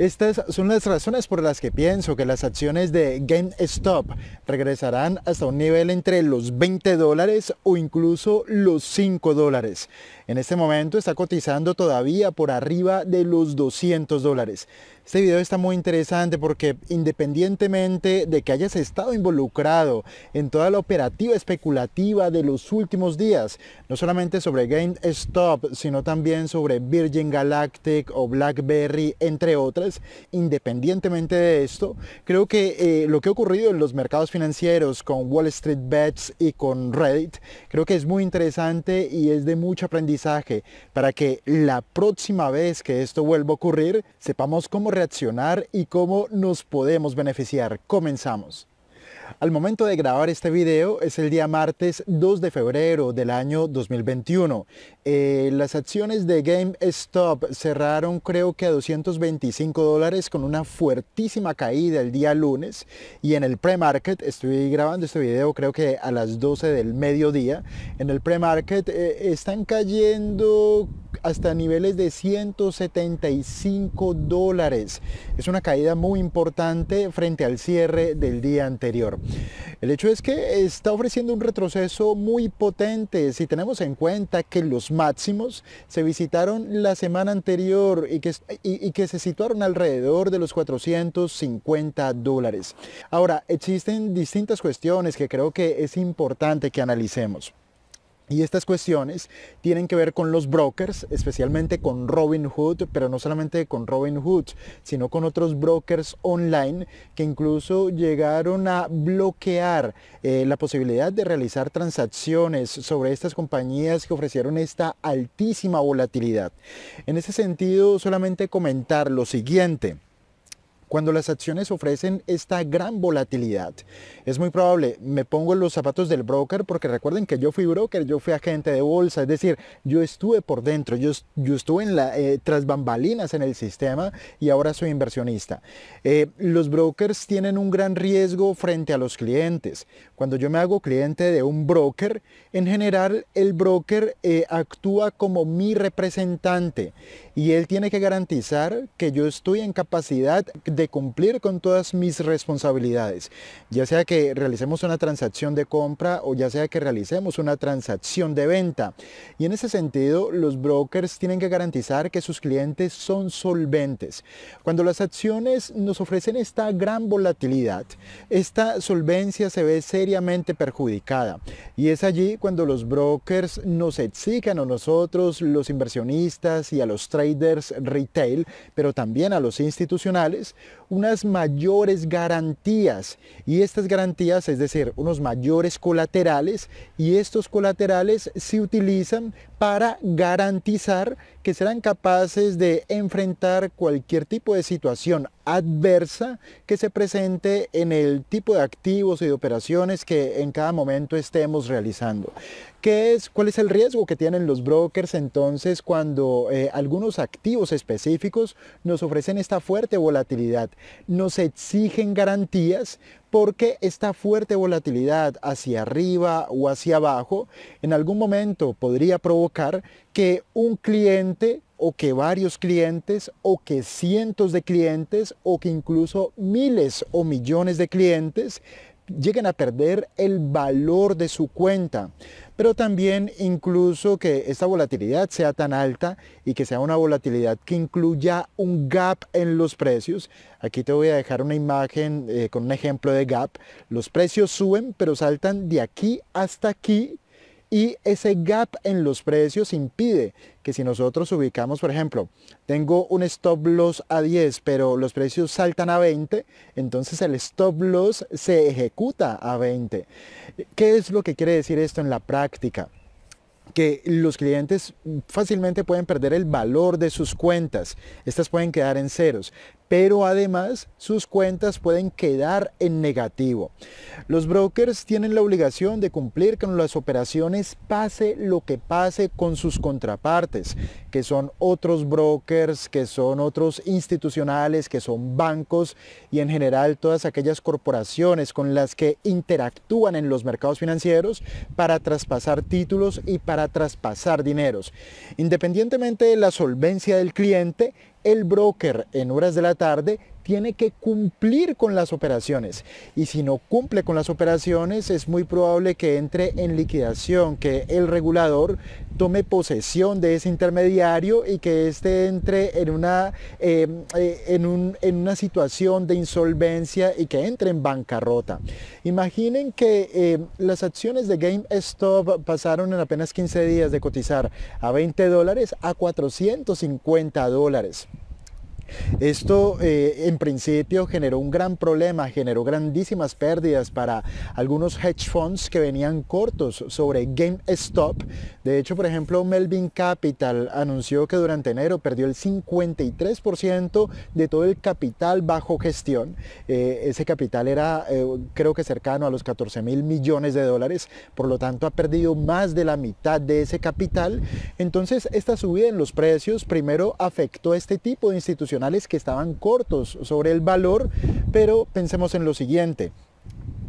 Estas son las razones por las que pienso que las acciones de GameStop regresarán hasta un nivel entre los 20 dólares o incluso los 5 dólares. En este momento está cotizando todavía por arriba de los 200 dólares. Este video está muy interesante porque independientemente de que hayas estado involucrado en toda la operativa especulativa de los últimos días, no solamente sobre GameStop, sino también sobre Virgin Galactic o BlackBerry, entre otras, independientemente de esto, creo que eh, lo que ha ocurrido en los mercados financieros con Wall Street Bets y con Reddit, creo que es muy interesante y es de mucho aprendizaje para que la próxima vez que esto vuelva a ocurrir, sepamos cómo accionar y cómo nos podemos beneficiar. Comenzamos. Al momento de grabar este video es el día martes 2 de febrero del año 2021. Eh, las acciones de GameStop cerraron creo que a 225 dólares con una fuertísima caída el día lunes y en el pre-market, estoy grabando este video creo que a las 12 del mediodía, en el pre-market eh, están cayendo hasta niveles de 175 dólares. Es una caída muy importante frente al cierre del día anterior. El hecho es que está ofreciendo un retroceso muy potente si tenemos en cuenta que los máximos se visitaron la semana anterior y que, se situaron alrededor de los 450 dólares. Ahora, existen distintas cuestiones que creo que es importante que analicemos. Y estas cuestiones tienen que ver con los brokers, especialmente con Robinhood, pero no solamente con Robinhood, sino con otros brokers online que incluso llegaron a bloquear eh, la posibilidad de realizar transacciones sobre estas compañías que ofrecieron esta altísima volatilidad. En ese sentido, solamente comentar lo siguiente. Cuando las acciones ofrecen esta gran volatilidad, es muy probable, me pongo en los zapatos del broker, porque recuerden que yo fui broker, yo fui agente de bolsa, es decir, yo estuve por dentro, yo, yo estuve eh, tras bambalinas en el sistema y ahora soy inversionista. Eh, los brokers tienen un gran riesgo frente a los clientes. Cuando yo me hago cliente de un broker, en general el broker eh, actúa como mi representante y él tiene que garantizar que yo estoy en capacidad de cumplir con todas mis responsabilidades, ya sea que realicemos una transacción de compra o ya sea que realicemos una transacción de venta. Y en ese sentido, los brokers tienen que garantizar que sus clientes son solventes. Cuando las acciones nos ofrecen esta gran volatilidad, esta solvencia se ve seriamente perjudicada. Y es allí cuando los brokers nos exigen a nosotros, los inversionistas y a los traders, retail, pero también a los institucionales, unas mayores garantías y estas garantías, es decir, unos mayores colaterales y estos colaterales se utilizan para garantizar que serán capaces de enfrentar cualquier tipo de situación adversa que se presente en el tipo de activos y de operaciones que en cada momento estemos realizando. ¿Qué es, ¿Cuál es el riesgo que tienen los brokers entonces cuando eh, algunos activos específicos nos ofrecen esta fuerte volatilidad? nos exigen garantías porque esta fuerte volatilidad hacia arriba o hacia abajo en algún momento podría provocar que un cliente o que varios clientes o que cientos de clientes o que incluso miles o millones de clientes lleguen a perder el valor de su cuenta, pero también incluso que esta volatilidad sea tan alta y que sea una volatilidad que incluya un gap en los precios. Aquí te voy a dejar una imagen eh, con un ejemplo de gap. Los precios suben, pero saltan de aquí hasta aquí y ese gap en los precios impide que si nosotros ubicamos, por ejemplo, tengo un stop loss a 10, pero los precios saltan a 20, entonces el stop loss se ejecuta a 20. ¿Qué es lo que quiere decir esto en la práctica? que los clientes fácilmente pueden perder el valor de sus cuentas. Estas pueden quedar en ceros pero además sus cuentas pueden quedar en negativo. Los brokers tienen la obligación de cumplir con las operaciones pase lo que pase con sus contrapartes, que son otros brokers, que son otros institucionales, que son bancos y en general todas aquellas corporaciones con las que interactúan en los mercados financieros para traspasar títulos y para traspasar dineros. Independientemente de la solvencia del cliente, el broker en horas de la tarde tiene que cumplir con las operaciones. Y si no cumple con las operaciones, es muy probable que entre en liquidación, que el regulador tome posesión de ese intermediario y que éste entre en una, em, eh, en, un, en una situación de insolvencia y que entre en bancarrota. Imaginen que em, las acciones de GameStop pasaron en apenas 15 días de cotizar a 20 dólares a 450 dólares. Esto eh, en principio generó un gran problema, generó grandísimas pérdidas para algunos hedge funds que venían cortos sobre GameStop. De hecho, por ejemplo, Melvin Capital anunció que durante enero perdió el 53% de todo el capital bajo gestión. Eh, ese capital era eh, creo que cercano a los 14 mil millones de dólares, por lo tanto ha perdido más de la mitad de ese capital. Entonces, esta subida en los precios primero afectó a este tipo de instituciones que estaban cortos sobre el valor, pero pensemos en lo siguiente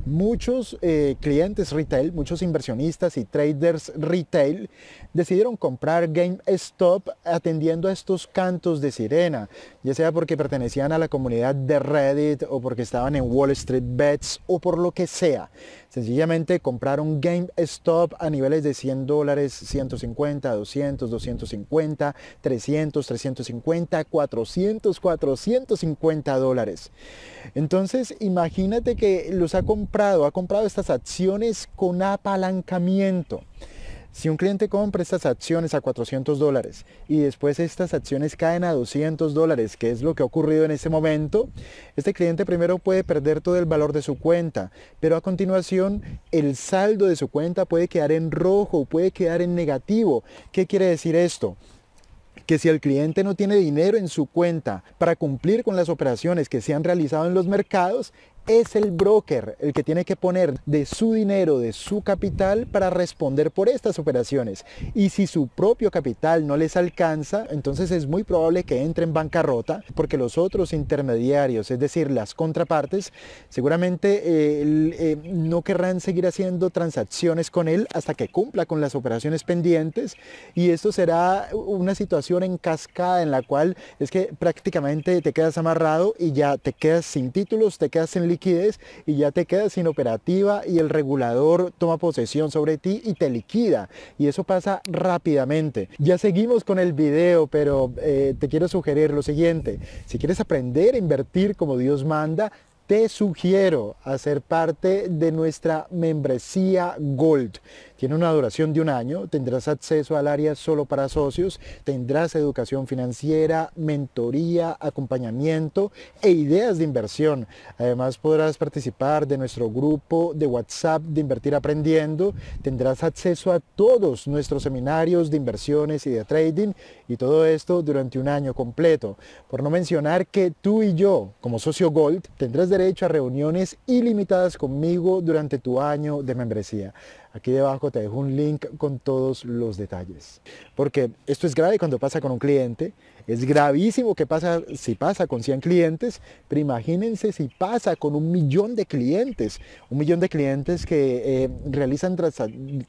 muchos eh, clientes retail, muchos inversionistas y traders retail decidieron comprar GameStop atendiendo a estos cantos de sirena ya sea porque pertenecían a la comunidad de Reddit o porque estaban en Wall Street Bets o por lo que sea. Sencillamente compraron GameStop a niveles de 100 dólares, 150, 200, 250, 300, 350, 400, 450 dólares. Entonces imagínate que los ha comprado, ha comprado estas acciones con apalancamiento. Si un cliente compra estas acciones a 400 dólares y después estas acciones caen a 200 dólares, que es lo que ha ocurrido en ese momento, este cliente primero puede perder todo el valor de su cuenta, pero a continuación el saldo de su cuenta puede quedar en rojo, puede quedar en negativo. ¿Qué quiere decir esto? que si el cliente no tiene dinero en su cuenta para cumplir con las operaciones que se han realizado en los mercados, es el broker el que tiene que poner de su dinero, de su capital para responder por estas operaciones. Y si su propio capital no les alcanza, entonces es muy probable que entre en bancarrota porque los otros intermediarios, es decir, las contrapartes, seguramente eh, eh, no querrán seguir haciendo transacciones con él hasta que cumpla con las operaciones pendientes. Y esto será una situación en cascada en la cual es que prácticamente te quedas amarrado y ya te quedas sin títulos, te quedas sin liquidez y ya te quedas sin operativa y el regulador toma posesión sobre ti y te liquida. Y eso pasa rápidamente. Ya seguimos con el video, pero eh, te quiero sugerir lo siguiente. Si quieres aprender a invertir como Dios manda, te sugiero hacer parte de nuestra membresía Gold. Tiene una duración de un año, tendrás acceso al área solo para socios, tendrás educación financiera, mentoría, acompañamiento e ideas de inversión. Además podrás participar de nuestro grupo de WhatsApp de Invertir Aprendiendo, tendrás acceso a todos nuestros seminarios de inversiones y de trading y todo esto durante un año completo. Por no mencionar que tú y yo, como socio Gold, tendrás derecho a reuniones ilimitadas conmigo durante tu año de membresía. Aquí debajo te dejo un link con todos los detalles. Porque esto es grave cuando pasa con un cliente. Es gravísimo que pasa si pasa con 100 clientes, pero imagínense si pasa con un millón de clientes, un millón de clientes que, eh, realizan,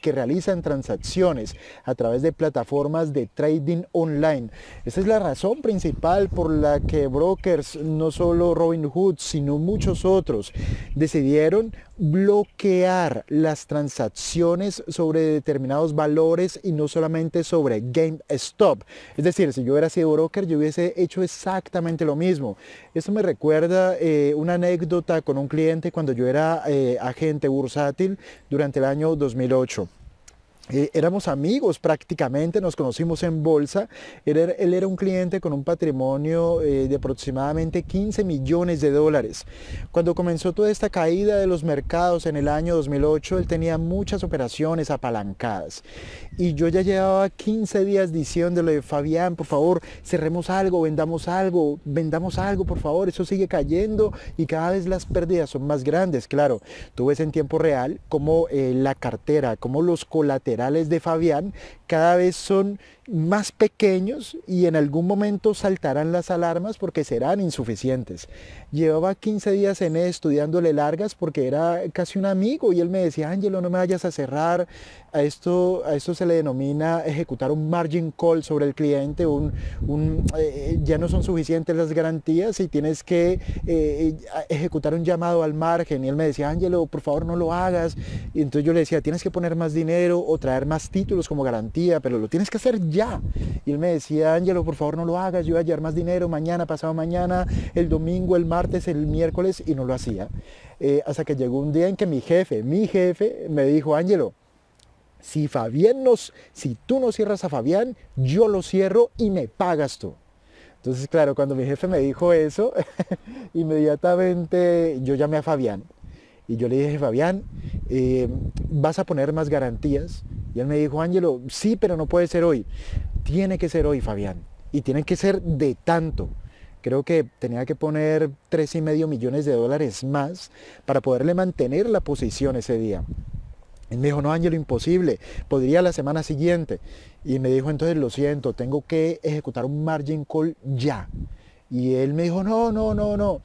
que realizan transacciones a través de plataformas de trading online. Esa es la razón principal por la que brokers, no solo Robin Hood, sino muchos otros, decidieron bloquear las transacciones sobre determinados valores y no solamente sobre GameStop. Es decir, si yo hubiera sido broker, yo hubiese hecho exactamente lo mismo. Esto me recuerda eh, una anécdota con un cliente cuando yo era eh, agente bursátil durante el año 2008. Eh, éramos amigos prácticamente, nos conocimos en bolsa. Él, era un cliente con un patrimonio eh, de aproximadamente 15 millones de dólares. Cuando comenzó toda esta caída de los mercados en el año 2008, él tenía muchas operaciones apalancadas. Y yo ya llevaba 15 días diciéndole, Fabián, por favor, cerremos algo, vendamos algo, vendamos algo, por favor, eso sigue cayendo y cada vez las pérdidas son más grandes. Claro, tú ves en tiempo real cómo eh, la cartera, cómo los colaterales, de Fabián cada vez son más pequeños y en algún momento saltarán las alarmas porque serán insuficientes. Llevaba 15 días en estudiándole largas porque era casi un amigo y él me decía, Ángelo, no me vayas a cerrar. A esto, a esto se le denomina ejecutar un margin call sobre el cliente, eh, ya no son suficientes las garantías y tienes que eh, eh, ejecutar un llamado al margen. Y él me decía, Ángelo, por favor no lo hagas. Y entonces yo le decía, tienes que poner más dinero o traer más títulos como garantía, pero lo tienes que hacer ya. Y él me decía, Ángelo, por favor no lo hagas, yo voy a llevar más dinero mañana, pasado mañana, el domingo, el martes, el miércoles, y no lo hacía. Eh, hasta que llegó un día en que mi jefe, mi jefe, me dijo, Ángelo, si Fabián nos, si tú no cierras a Fabián, yo lo cierro y me pagas tú. Entonces, claro, cuando mi jefe me dijo eso, inmediatamente yo llamé a Fabián. Y yo le dije, Fabián, eh, vas a poner más garantías, y él me dijo, Ángelo, sí, pero no puede ser hoy. Tiene que ser hoy, Fabián. Y tiene que ser de tanto. Creo que tenía que poner tres y medio millones de dólares más para poderle mantener la posición ese día. Él me dijo, no, Ángelo, imposible, podría la semana siguiente. Y me dijo, entonces lo siento, tengo que ejecutar un margin call ya. Y él me dijo, no, no, no, no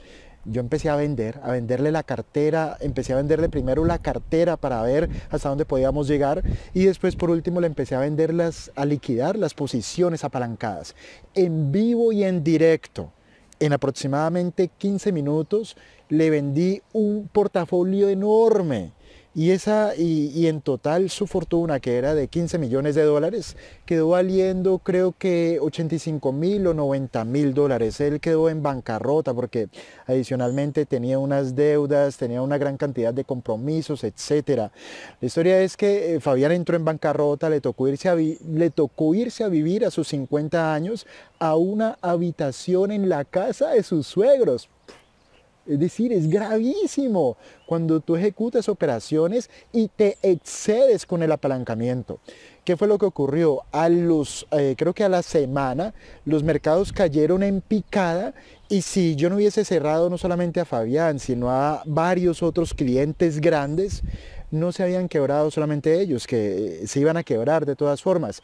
yo empecé a vender, a venderle la cartera, empecé a venderle primero la cartera para ver hasta dónde podíamos llegar y después por último le empecé a venderlas, a liquidar las posiciones apalancadas en vivo y en directo. En aproximadamente 15 minutos le vendí un portafolio enorme y, esa, y, en total su fortuna, que era de 15 millones de dólares, quedó valiendo creo que 85 mil o 90 mil dólares. Él quedó en bancarrota porque adicionalmente tenía unas deudas, tenía una gran cantidad de compromisos, etc. La historia es que eh, Fabián entró en bancarrota, le tocó, irse a le tocó irse a vivir a sus 50 años a una habitación en la casa de sus suegros es decir, es gravísimo cuando tú ejecutas operaciones y te excedes con el apalancamiento. ¿Qué fue lo que ocurrió? A los, eh, creo que a la semana, los mercados cayeron en picada y si yo no hubiese cerrado no solamente a Fabián, sino a varios otros clientes grandes, no se habían quebrado solamente ellos, que se iban a quebrar de todas formas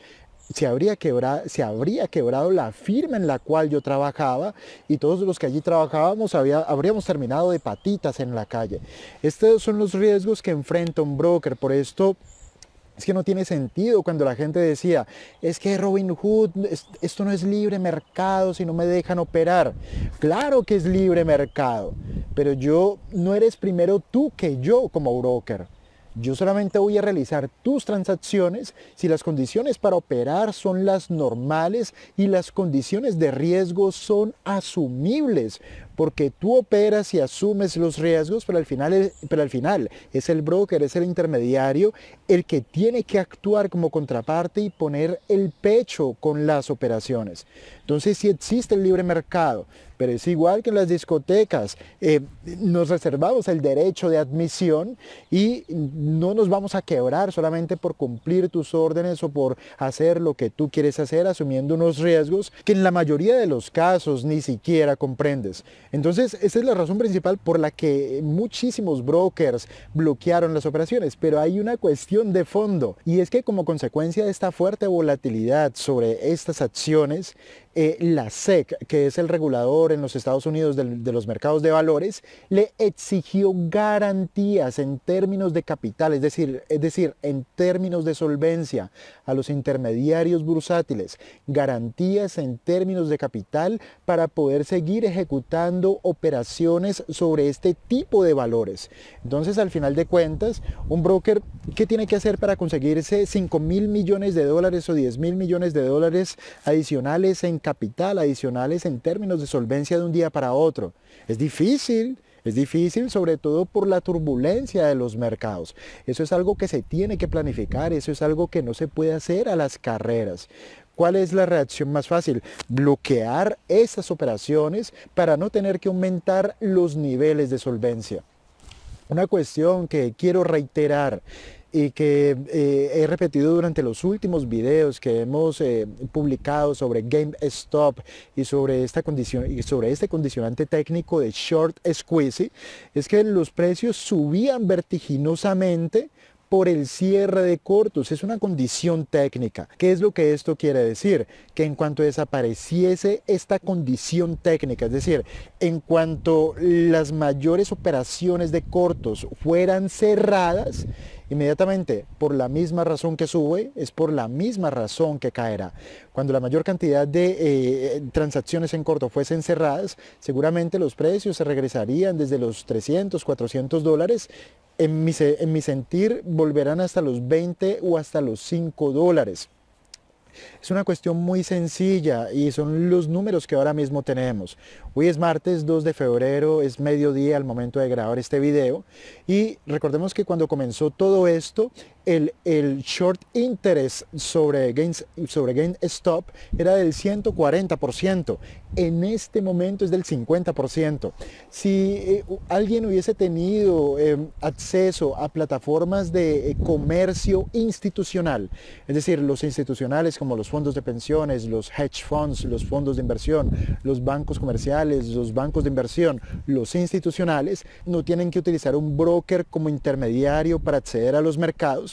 se habría, quebrado, habría quebrado la firma en la cual yo trabajaba y todos los que allí trabajábamos habríamos terminado de patitas en la calle. Estos son los riesgos que enfrenta un broker, por esto es que no tiene sentido cuando la gente decía, es que Robin Hood, esto no es libre mercado si no me dejan operar. Claro que es libre mercado, pero yo no eres primero tú que yo como broker. Yo solamente voy a realizar tus transacciones si las condiciones para operar son las normales y las condiciones de riesgo son asumibles porque tú operas y asumes los riesgos, pero al final, final es el broker, es el intermediario, el que tiene que actuar como contraparte y poner el pecho con las operaciones. Entonces, si existe el libre mercado, pero es igual que en las discotecas, eh, nos reservamos el derecho de admisión y no nos vamos a quebrar solamente por cumplir tus órdenes o por hacer lo que tú quieres hacer asumiendo unos riesgos que en la mayoría de los casos ni siquiera comprendes. Entonces, esa es la razón principal por la que muchísimos brokers bloquearon las operaciones, pero hay una cuestión de fondo y es que como consecuencia de esta fuerte volatilidad sobre estas acciones, eh, la SEC, que es el regulador en los Estados Unidos de, los mercados de valores, le exigió garantías en términos de capital, es decir, es decir, en términos de solvencia a los intermediarios bursátiles, garantías en términos de capital para poder seguir ejecutando operaciones sobre este tipo de valores. Entonces, al final de cuentas, un broker, ¿qué tiene que hacer para conseguirse 5 mil millones de dólares o 10 mil millones de dólares adicionales en capital adicionales en términos de solvencia de un día para otro. Es difícil, es difícil sobre todo por la turbulencia de los mercados. Eso es algo que se tiene que planificar, eso es algo que no se puede hacer a las carreras. ¿Cuál es la reacción más fácil? Bloquear esas operaciones para no tener que aumentar los niveles de solvencia. Una cuestión que quiero reiterar y que eh, he repetido durante los últimos videos que hemos eh, publicado sobre GameStop y sobre, esta condición, y sobre este condicionante técnico de short squeeze, es que los precios subían vertiginosamente por el cierre de cortos. Es una condición técnica. ¿Qué es lo que esto quiere decir? Que en cuanto desapareciese esta condición técnica, es decir, en cuanto las mayores operaciones de cortos fueran cerradas, Inmediatamente, por la misma razón que sube, es por la misma razón que caerá. Cuando la mayor cantidad de eh, eh, transacciones en corto fuesen cerradas, seguramente los precios se regresarían desde los 300, 400 dólares en mi, en mi, sentir volverán hasta los 20 o hasta los 5 dólares. Es una cuestión muy sencilla y son los números que ahora mismo tenemos. Hoy es martes 2 de febrero, es mediodía al momento de grabar este video y recordemos que cuando comenzó todo esto, el, short interest sobre, Gains, sobre era del 140%. En este momento es del 50%. Si eh, alguien hubiese tenido em, acceso a plataformas de eh, comercio institucional, es decir, los institucionales como los fondos de pensiones, los hedge funds, los fondos de inversión, los bancos comerciales, los bancos de inversión, los institucionales, no tienen que utilizar un broker como intermediario para acceder a los mercados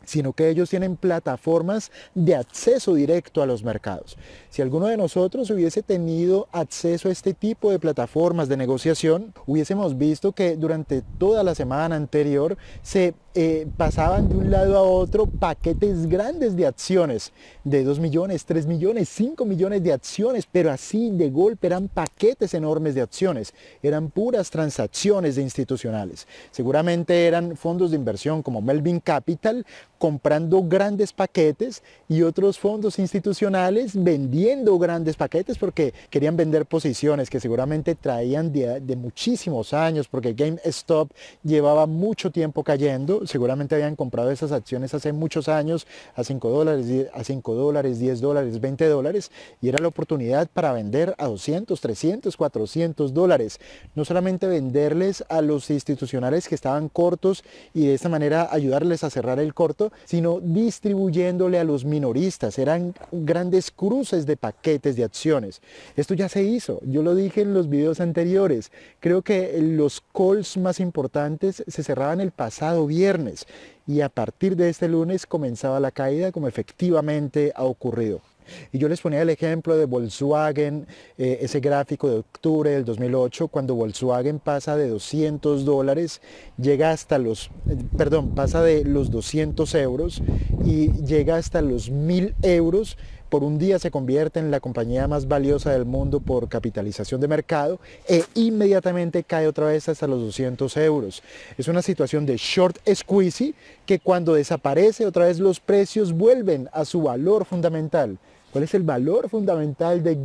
sino que ellos tienen plataformas de acceso directo a los mercados. Si alguno de nosotros hubiese tenido acceso a este tipo de plataformas de negociación, hubiésemos visto que durante toda la semana anterior se eh, pasaban de un lado a otro paquetes grandes de acciones, de 2 millones, 3 millones, 5 millones de acciones, pero así de golpe eran paquetes enormes de acciones, eran puras transacciones de institucionales. Seguramente eran fondos de inversión como Melvin Capital, comprando grandes paquetes y otros fondos institucionales vendiendo grandes paquetes porque querían vender posiciones que seguramente traían de, muchísimos años porque GameStop llevaba mucho tiempo cayendo, seguramente habían comprado esas acciones hace muchos años a 5 dólares, a 5 dólares, 10 dólares, 20 dólares y era la oportunidad para vender a 200, 300, 400 dólares. No solamente venderles a los institucionales que estaban cortos y de esta manera ayudarles a cerrar el corto, sino distribuyéndole a los minoristas. Eran grandes cruces de paquetes de acciones. Esto ya se hizo, yo lo dije en los videos anteriores. Creo que los calls más importantes se cerraban el pasado viernes y a partir de este lunes comenzaba la caída como efectivamente ha ocurrido. Y yo les ponía el ejemplo de Volkswagen, eh, ese gráfico de octubre del 2008, cuando Volkswagen pasa de 200 dólares, llega hasta los, eh, perdón, pasa de los 200 euros y llega hasta los 1000 euros por un día se convierte en la compañía más valiosa del mundo por capitalización de mercado e inmediatamente cae otra vez hasta los 200 euros. Es una situación de short squeezy que cuando desaparece otra vez los precios vuelven a su valor fundamental. ¿Cuál es el valor fundamental de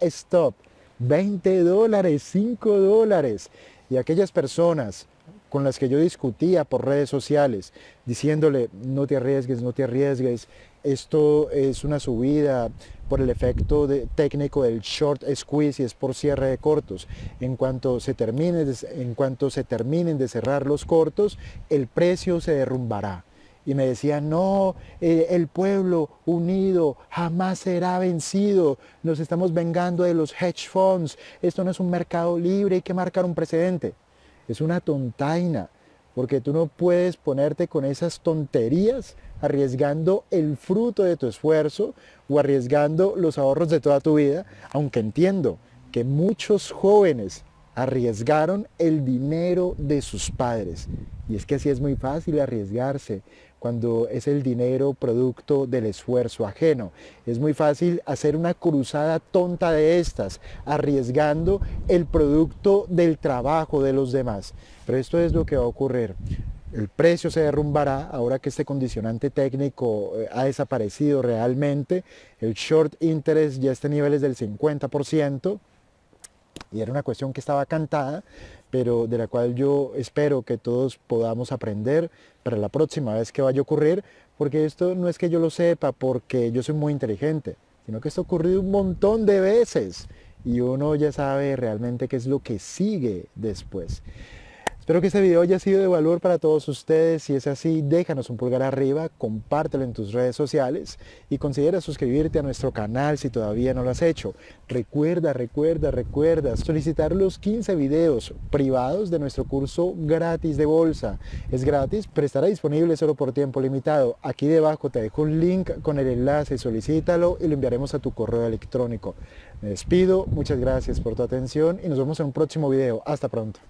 GameStop? 20 dólares, 5 dólares. Y aquellas personas con las que yo discutía por redes sociales, diciéndole, no te arriesgues, no te arriesgues, esto es una subida por el efecto técnico del short squeeze y es por cierre de cortos. En cuanto, se termine, en cuanto se terminen de cerrar los cortos, el precio se derrumbará. Y me decían, no, eh, el pueblo unido jamás será vencido, nos estamos vengando de los hedge funds, esto no es un mercado libre, hay que marcar un precedente. Es una tontaina, porque tú no puedes ponerte con esas tonterías arriesgando el fruto de tu esfuerzo o arriesgando los ahorros de toda tu vida, aunque entiendo que muchos jóvenes arriesgaron el dinero de sus padres. Y es que así es muy fácil arriesgarse cuando es el dinero producto del esfuerzo ajeno. Es muy fácil hacer una cruzada tonta de estas, arriesgando el producto del trabajo de los demás. Pero esto es lo que va a ocurrir el precio se derrumbará ahora que este condicionante técnico eh, ha desaparecido realmente. El short interest ya está nivel niveles del 50% y era una cuestión que estaba cantada, pero de la cual yo espero que todos podamos aprender para la próxima vez que vaya a ocurrir, porque esto no es que yo lo sepa porque yo soy muy inteligente, sino que esto ha ocurrido un montón de veces y uno ya sabe realmente qué es lo que sigue después. Espero que este video haya sido de valor para todos ustedes. Si es así, déjanos un pulgar arriba, compártelo en tus redes sociales y considera suscribirte a nuestro canal si todavía no lo has hecho. Recuerda, recuerda, recuerda solicitar los 15 videos privados de nuestro curso gratis de bolsa. Es gratis, pero estará disponible solo por tiempo limitado. Aquí debajo te dejo un link con el enlace, solicítalo y lo enviaremos a tu correo electrónico. Me despido, muchas gracias por tu atención y nos vemos en un próximo video. Hasta pronto.